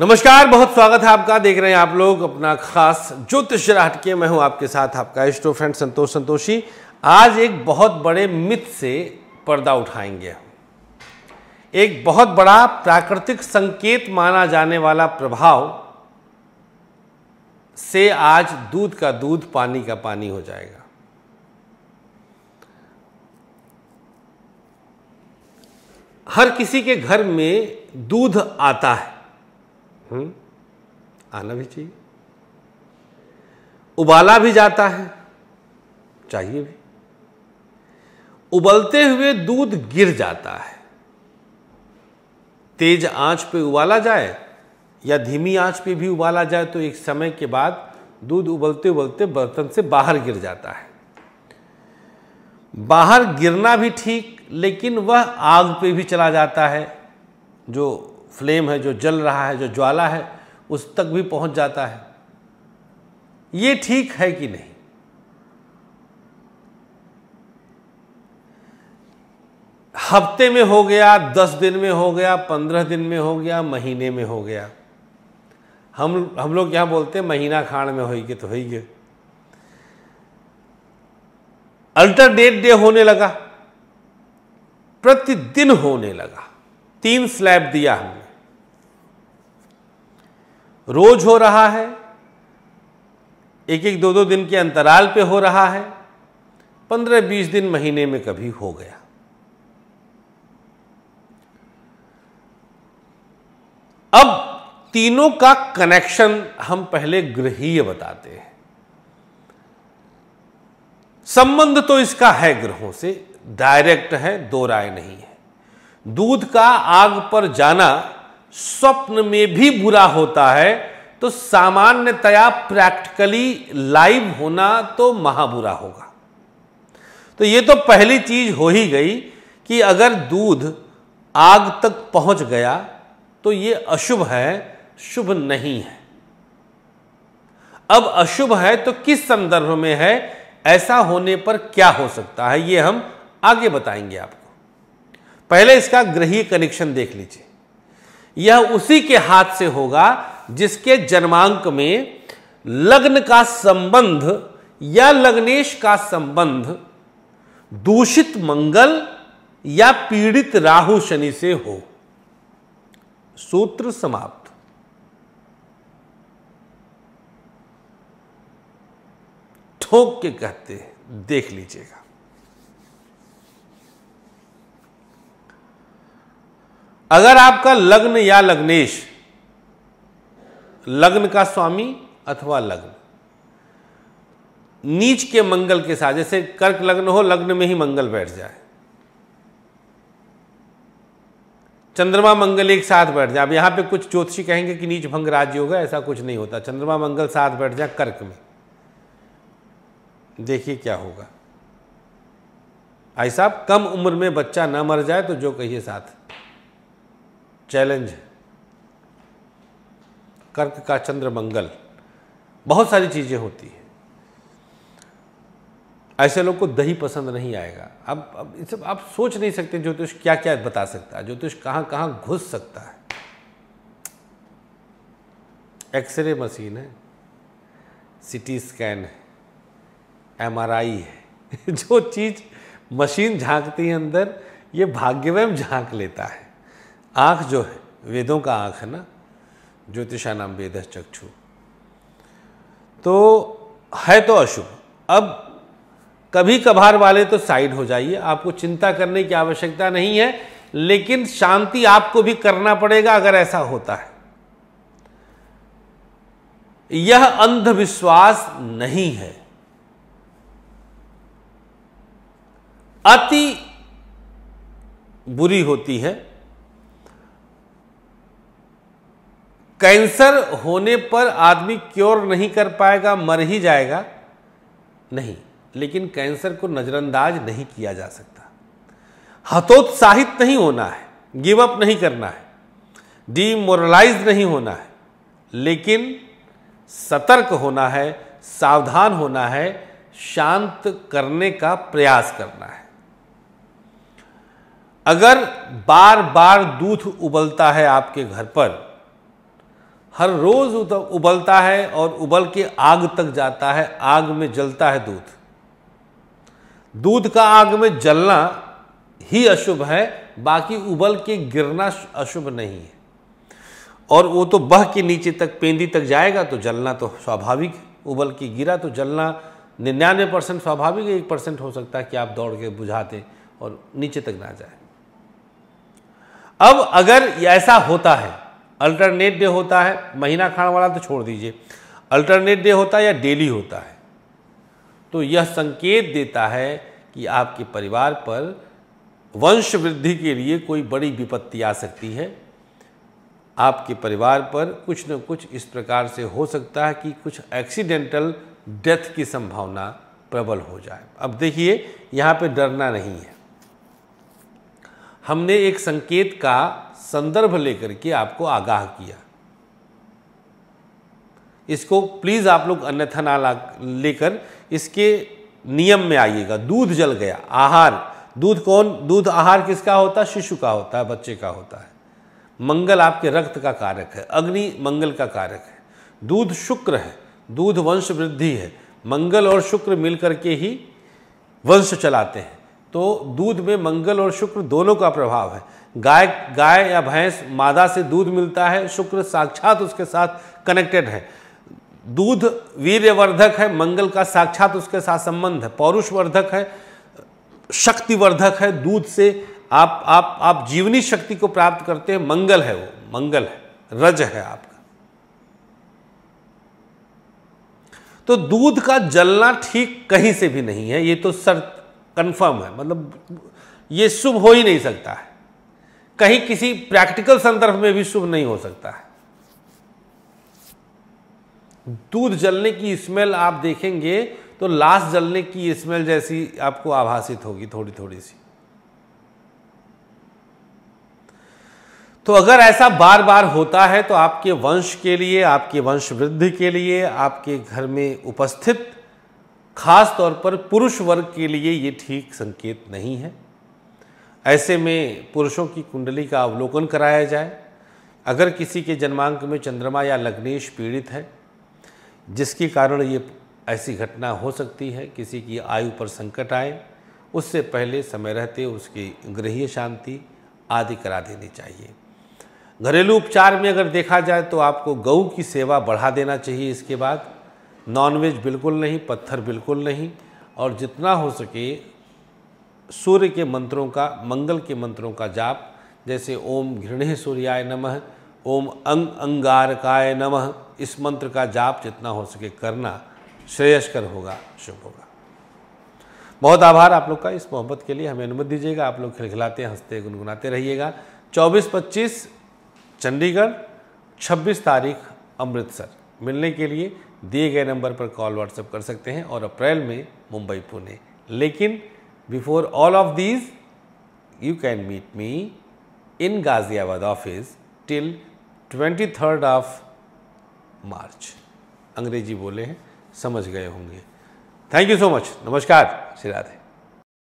नमस्कार बहुत स्वागत है आपका देख रहे हैं आप लोग अपना खास ज्योतिष राहट के मैं हूं आपके साथ आपका इष्टो फ्रेंड संतोष संतोषी आज एक बहुत बड़े मिथ से पर्दा उठाएंगे एक बहुत बड़ा प्राकृतिक संकेत माना जाने वाला प्रभाव से आज दूध का दूध पानी का पानी हो जाएगा हर किसी के घर में दूध आता है हम्म आना भी चाहिए उबाला भी जाता है चाहिए भी उबलते हुए दूध गिर जाता है तेज आंच पे उबाला जाए या धीमी आंच पे भी उबाला जाए तो एक समय के बाद दूध उबलते उबलते बर्तन से बाहर गिर जाता है बाहर गिरना भी ठीक लेकिन वह आग पे भी चला जाता है जो फ्लेम है जो जल रहा है जो ज्वाला है उस तक भी पहुंच जाता है ये ठीक है कि नहीं हफ्ते में हो गया दस दिन में हो गया पंद्रह दिन में हो गया महीने में हो गया हम हम लोग क्या बोलते हैं महीना खाण में होगी तो होइगे अल्टरनेट डे होने लगा प्रतिदिन होने लगा तीन स्लैब दिया हमने रोज हो रहा है एक एक दो दो दिन के अंतराल पे हो रहा है पंद्रह बीस दिन महीने में कभी हो गया अब तीनों का कनेक्शन हम पहले ग्रहीय बताते हैं संबंध तो इसका है ग्रहों से डायरेक्ट है दो राय नहीं है दूध का आग पर जाना स्वप्न में भी बुरा होता है तो सामान्यतया प्रैक्टिकली लाइव होना तो महाबुरा होगा तो ये तो पहली चीज हो ही गई कि अगर दूध आग तक पहुंच गया तो ये अशुभ है शुभ नहीं है अब अशुभ है तो किस संदर्भ में है ऐसा होने पर क्या हो सकता है ये हम आगे बताएंगे आपको पहले इसका ग्रही कनेक्शन देख लीजिए यह उसी के हाथ से होगा जिसके जन्मांक में लग्न का संबंध या लग्नेश का संबंध दूषित मंगल या पीड़ित राहु शनि से हो सूत्र समाप्त ठोक के कहते हैं देख लीजिएगा अगर आपका लग्न या लग्नेश लग्न का स्वामी अथवा लग्न नीच के मंगल के साथ जैसे कर्क लग्न हो लग्न में ही मंगल बैठ जाए चंद्रमा मंगल एक साथ बैठ जाए अब यहां पे कुछ ज्योतिषी कहेंगे कि नीच भंग राज्य होगा ऐसा कुछ नहीं होता चंद्रमा मंगल साथ बैठ जाए कर्क में देखिए क्या होगा आई साहब कम उम्र में बच्चा ना मर जाए तो जो कहिए साथ चैलेंज कर्क का चंद्र मंगल बहुत सारी चीज़ें होती हैं ऐसे लोग को दही पसंद नहीं आएगा अब अब सब आप सोच नहीं सकते ज्योतिष क्या क्या बता सकता है ज्योतिष कहाँ कहाँ घुस सकता है एक्सरे मशीन है सिटी स्कैन है एमआरआई है जो चीज़ मशीन झांकती है अंदर ये भाग्यवय झांक लेता है आँख जो है वेदों का आँख है ना ज्योतिषा नाम वेद चक्षु तो है तो अशुभ अब कभी कभार वाले तो साइड हो जाइए आपको चिंता करने की आवश्यकता नहीं है लेकिन शांति आपको भी करना पड़ेगा अगर ऐसा होता है यह अंधविश्वास नहीं है अति बुरी होती है कैंसर होने पर आदमी क्योर नहीं कर पाएगा मर ही जाएगा नहीं लेकिन कैंसर को नज़रअंदाज नहीं किया जा सकता हतोत्साहित नहीं होना है गिव अप नहीं करना है डीमोरलाइज नहीं होना है लेकिन सतर्क होना है सावधान होना है शांत करने का प्रयास करना है अगर बार बार दूध उबलता है आपके घर पर हर रोज़ उबलता है और उबल के आग तक जाता है आग में जलता है दूध दूध का आग में जलना ही अशुभ है बाकी उबल के गिरना अशुभ नहीं है और वो तो बह के नीचे तक पेंदी तक जाएगा तो जलना तो स्वाभाविक उबल के गिरा तो जलना निन्यानवे परसेंट स्वाभाविक एक परसेंट हो सकता है कि आप दौड़ के बुझाते और नीचे तक ना जाए अब अगर ऐसा होता है अल्टरनेट डे होता है महीना खाने वाला तो छोड़ दीजिए अल्टरनेट डे होता है या डेली होता है तो यह संकेत देता है कि आपके परिवार पर वंश वृद्धि के लिए कोई बड़ी विपत्ति आ सकती है आपके परिवार पर कुछ न कुछ इस प्रकार से हो सकता है कि कुछ एक्सीडेंटल डेथ की संभावना प्रबल हो जाए अब देखिए यहाँ पे डरना नहीं है हमने एक संकेत का संदर्भ लेकर के आपको आगाह किया इसको प्लीज़ आप लोग अन्यथा ना लेकर इसके नियम में आइएगा दूध जल गया आहार दूध कौन दूध आहार किसका होता है शिशु का होता है बच्चे का होता है मंगल आपके रक्त का कारक है अग्नि मंगल का कारक है दूध शुक्र है दूध वंश वृद्धि है मंगल और शुक्र मिलकर के ही वंश चलाते हैं तो दूध में मंगल और शुक्र दोनों का प्रभाव है गाय गाय या भैंस मादा से दूध मिलता है शुक्र साक्षात उसके साथ कनेक्टेड है दूध वीर्यवर्धक है मंगल का साक्षात उसके साथ संबंध है पौरुषवर्धक है शक्तिवर्धक है दूध से आप आप आप जीवनी शक्ति को प्राप्त करते हैं मंगल है वो मंगल है रज है आपका तो दूध का जलना ठीक कहीं से भी नहीं है ये तो सर कंफर्म है मतलब ये शुभ हो ही नहीं सकता है कहीं किसी प्रैक्टिकल संदर्भ में भी शुभ नहीं हो सकता है दूध जलने की स्मेल आप देखेंगे तो लाश जलने की स्मेल जैसी आपको आभासित होगी थोड़ी थोड़ी सी तो अगर ऐसा बार बार होता है तो आपके वंश के लिए आपके वंश वृद्धि के लिए आपके घर में उपस्थित खास तौर पर पुरुष वर्ग के लिए ये ठीक संकेत नहीं है ऐसे में पुरुषों की कुंडली का अवलोकन कराया जाए अगर किसी के जन्मांक में चंद्रमा या लग्नेश पीड़ित है जिसके कारण ये ऐसी घटना हो सकती है किसी की आयु पर संकट आए उससे पहले समय रहते उसकी गृह शांति आदि करा देनी चाहिए घरेलू उपचार में अगर देखा जाए तो आपको गऊ की सेवा बढ़ा देना चाहिए इसके बाद नॉनवेज बिल्कुल नहीं पत्थर बिल्कुल नहीं और जितना हो सके सूर्य के मंत्रों का मंगल के मंत्रों का जाप जैसे ओम घृणे सूर्याय नमः ओम अंग अंगारकाय नमः इस मंत्र का जाप जितना हो सके करना श्रेयस्कर होगा शुभ होगा बहुत आभार आप लोग का इस मोहब्बत के लिए हमें अनुमति दीजिएगा आप लोग खिलखिलाते हंसते गुनगुनाते रहिएगा 24-25 चंडीगढ़ 26 तारीख अमृतसर मिलने के लिए दिए गए नंबर पर कॉल व्हाट्सएप कर सकते हैं और अप्रैल में मुंबई पुणे लेकिन before all of these you can meet me in Ghaziabad office till twenty third of March अंग्रेजी बोले हैं समझ गए होंगे थैंक यू सो मच नमस्कार श्री राधे